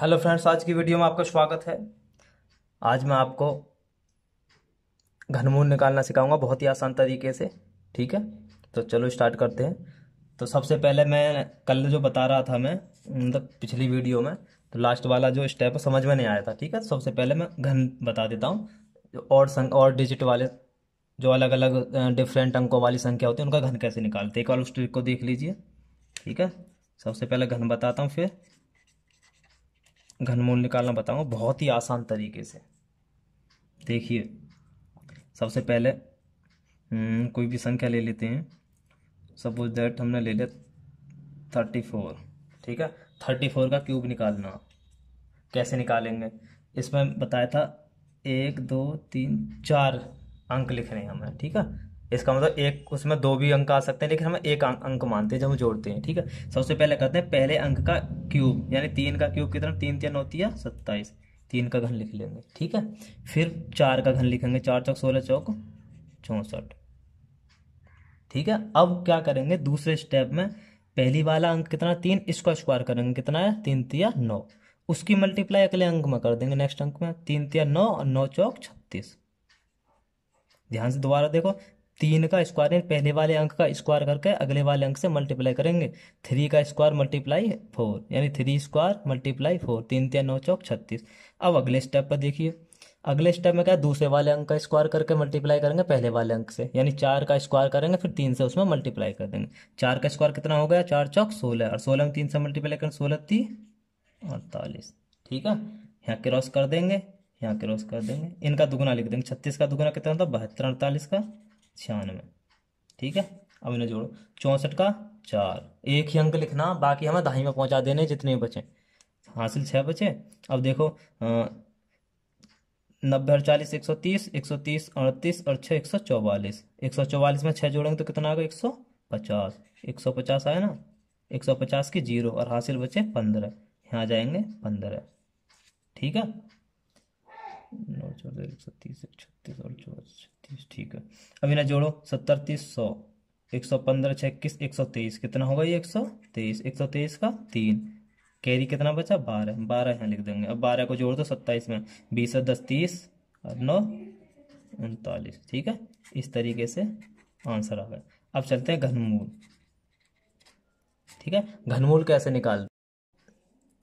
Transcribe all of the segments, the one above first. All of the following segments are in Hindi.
हेलो फ्रेंड्स आज की वीडियो में आपका स्वागत है आज मैं आपको घनमूल निकालना सिखाऊंगा बहुत ही आसान तरीके से ठीक है तो चलो स्टार्ट करते हैं तो सबसे पहले मैं कल जो बता रहा था मैं मतलब पिछली वीडियो में तो लास्ट वाला जो स्टेप समझ में नहीं आया था ठीक है तो सबसे पहले मैं घन बता देता हूँ और संग और डिजिट वाले जो अलग अलग डिफरेंट अंकों वाली संख्या होती है उनका घन कैसे निकालते एक बार उस ट्रिक को देख लीजिए ठीक है सबसे पहले घन बताता हूँ फिर घनमूल निकालना बताऊंगा बहुत ही आसान तरीके से देखिए सबसे पहले हम्म, कोई भी संख्या ले लेते हैं सपोज दैट हमने ले लिया थर्टी फोर ठीक है थर्टी फोर का क्यूब निकालना कैसे निकालेंगे इसमें बताया था एक दो तीन चार अंक लिख रहे हैं हमें ठीक है इसका मतलब एक उसमें दो भी अंक आ सकते हैं लेकिन हम एक अं-, अंक मानते हैं जब हम जोड़ते हैं ठीक है सबसे पहले करते हैं पहले अंक का क्यूब यानी तीन का क्यूब कितना तीन तीन होती है सत्ताईस तीन का घन लिख लेंगे ठीक है फिर चार का घन लिखेंगे चार चौक सोलह चौक चौंसठ ठीक है अब क्या करेंगे दूसरे स्टेप में पहली वाला अंक कितना तीन इसको स्क्वायर करेंगे कितना है तीन तिया नौ उसकी मल्टीप्लाई अगले अंक में कर देंगे नेक्स्ट अंक में तीन तिया नौ और नौ चौक छत्तीस ध्यान से दोबारा देखो तीन का स्क्वायर यानी पहले वाले अंक का स्क्वायर करके अगले वाले अंक से मल्टीप्लाई करेंगे थ्री का स्क्वायर मल्टीप्लाई फोर यानी थ्री स्क्वायर मल्टीप्लाई फोर तीन तीन नौ चौक छत्तीस अब अगले स्टेप पर देखिए अगले स्टेप में क्या दूसरे वाले अंक का स्क्वायर करके मल्टीप्लाई करेंगे पहले वाले अंक से यानी चार का स्क्वायर करेंगे फिर तीन से उसमें मल्टीप्लाई कर देंगे चार का स्क्वायर कितना हो गया चार चौक सोलह और सोलह में तीन से मल्टीप्लाई करेंगे सोलह तीस अड़तालीस ठीक है यहाँ क्रॉस कर देंगे यहाँ क्रॉस कर देंगे इनका दुगुना लिख देंगे छत्तीस का दुगुना कितना होता है बहत्तर अड़तालीस का छियानवे ठीक है अब इन्हें जोड़ो चौंसठ का चार एक ही अंक लिखना बाकी हमें दहाई में पहुंचा देने जितने बचे हासिल छः बचे अब देखो नब्बे और चालीस एक सौ तीस एक सौ तीस अड़तीस और छः एक सौ चौवालीस एक सौ चौवालीस में छः जोड़ेंगे तो कितना आएगा एक सौ पचास एक सौ पचास आया ना एक सौ पचास की जीरो और हासिल बचे पंद्रह यहाँ जाएंगे पंद्रह ठीक है नौ चौदह एक सौ तीस एक छत्तीस और चौदह छत्तीस ठीक है अब इन्हें जोड़ो सत्तर तीस सौ एक सौ पंद्रह छः इक्कीस एक सौ तेईस कितना होगा ये एक सौ तेईस एक सौ तेईस का तीन कैरी कितना बचा बारह बारह यहाँ लिख देंगे अब बारह को जोड़ दो सत्ताईस में बीस और दस तीस और नौ उनतालीस ठीक है इस तरीके से आंसर आ गया अब चलते हैं घनमूल ठीक है घनमूल कैसे निकालते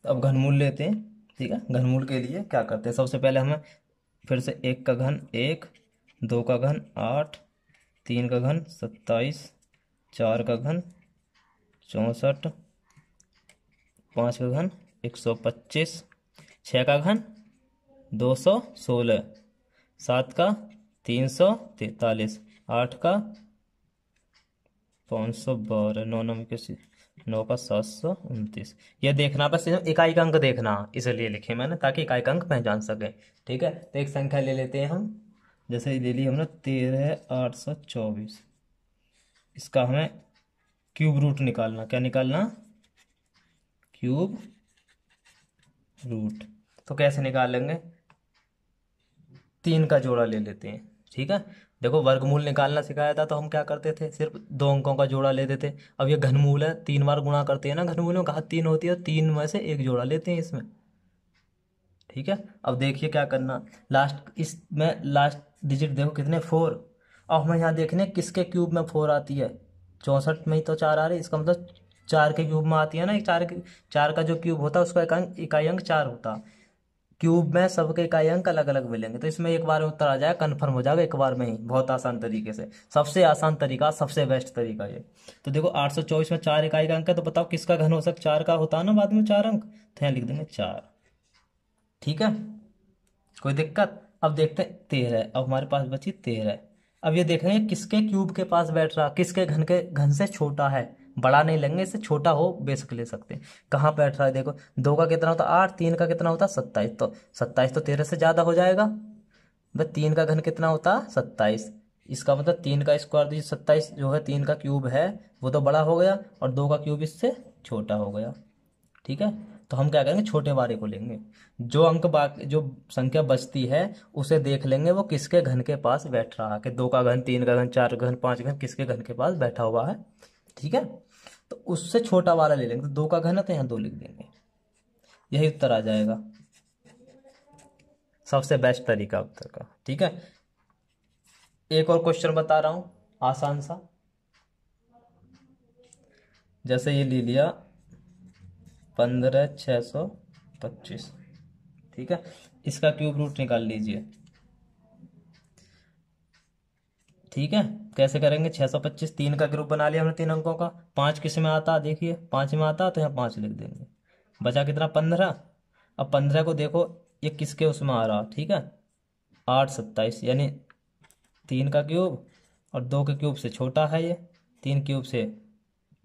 अब घनमूल लेते हैं ठीक है घनमूल के लिए क्या करते हैं सबसे पहले हमें फिर से एक का घन एक दो का घन आठ तीन का घन सत्ताईस चार का घन चौंसठ पाँच का घन एक सौ पच्चीस छः का घन दो सौ सोलह सात का तीन सौ तैतालीस आठ का पाँच सौ बारह नौ नौ किसी नौ का सात सौ उनतीस ये देखना बस इकाई का अंक देखना इसलिए लिखे मैंने ताकि इकाई का अंक पहचान सके ठीक है तो एक संख्या ले लेते हैं हम जैसे ले ली हमने तेरह आठ सौ चौबीस इसका हमें क्यूब रूट निकालना क्या निकालना क्यूब रूट तो कैसे निकालेंगे तीन का जोड़ा ले लेते हैं ठीक है देखो वर्गमूल निकालना सिखाया था तो हम क्या करते थे सिर्फ दो अंकों का जोड़ा लेते थे अब ये घनमूल है तीन बार गुणा करते हैं ना घनमूल में घात तीन होती है तीन में से एक जोड़ा लेते हैं इसमें ठीक है अब देखिए क्या करना लास्ट इसमें लास्ट डिजिट देखो कितने फोर अब हमें यहाँ देखने किसके क्यूब में फोर आती है चौंसठ में ही तो चार आ रही इसका मतलब चार के क्यूब में आती है ना एक चार के चार का जो क्यूब होता है उसका इकाई अंक चार होता क्यूब में सबके इकाई अंक अलग अलग मिलेंगे तो इसमें एक बार उत्तर आ जाए कन्फर्म हो जाएगा एक बार में ही बहुत आसान तरीके से सबसे आसान तरीका सबसे बेस्ट तरीका ये तो देखो चौबीस में चार इकाई का अंक है तो बताओ किसका घन हो सकता चार का होता है ना बाद में चार अंक तो यहाँ लिख देंगे चार ठीक है कोई दिक्कत अब देखते हैं तेरह अब हमारे पास बची तेरह अब ये देखेंगे किसके क्यूब के पास बैठ रहा किसके घन के घन से छोटा है बड़ा नहीं लेंगे इससे छोटा हो बेसिक ले सकते हैं कहाँ पर अठारह देखो दो का कितना होता है आठ तीन का कितना होता है सत्ताईस तो सत्ताईस तो तेरह से ज़्यादा हो जाएगा भाई तीन का घन कितना होता है सत्ताईस इसका मतलब तीन का स्क्वायर दीजिए सत्ताईस जो है तीन का क्यूब है वो तो बड़ा हो गया और दो का क्यूब इससे छोटा हो गया ठीक है तो हम क्या करेंगे छोटे बारे को लेंगे जो अंक बाकी जो संख्या बचती है उसे देख लेंगे वो किसके घन के पास बैठ रहा है कि दो का घन तीन का घन चार का घन पाँच घन किसके घन के पास बैठा हुआ है ठीक है तो उससे छोटा वाला ले लेंगे तो दो का तो यहाँ दो लिख देंगे यही उत्तर आ जाएगा सबसे बेस्ट तरीका उत्तर का ठीक है एक और क्वेश्चन बता रहा हूं आसान सा जैसे ये ले लिया पंद्रह छह सौ पच्चीस ठीक है इसका क्यूब रूट निकाल लीजिए ठीक है कैसे करेंगे छह सौ पच्चीस तीन का ग्रुप बना लिया हमने तीन अंकों का पाँच किस में आता देखिए पाँच में आता तो यहाँ पाँच लिख देंगे बचा कितना पंद्रह अब पंद्रह को देखो ये किसके उसमें आ रहा ठीक है आठ सत्ताईस यानी तीन का क्यूब और दो के क्यूब से छोटा है ये तीन क्यूब से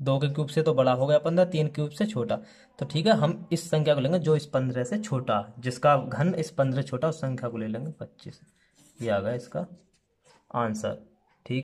दो के क्यूब से तो बड़ा हो गया पंद्रह तीन क्यूब से छोटा तो ठीक है हम इस संख्या को लेंगे जो इस पंद्रह से छोटा जिसका घन इस पंद्रह छोटा उस संख्या को ले लेंगे पच्चीस ये आ गया इसका आंसर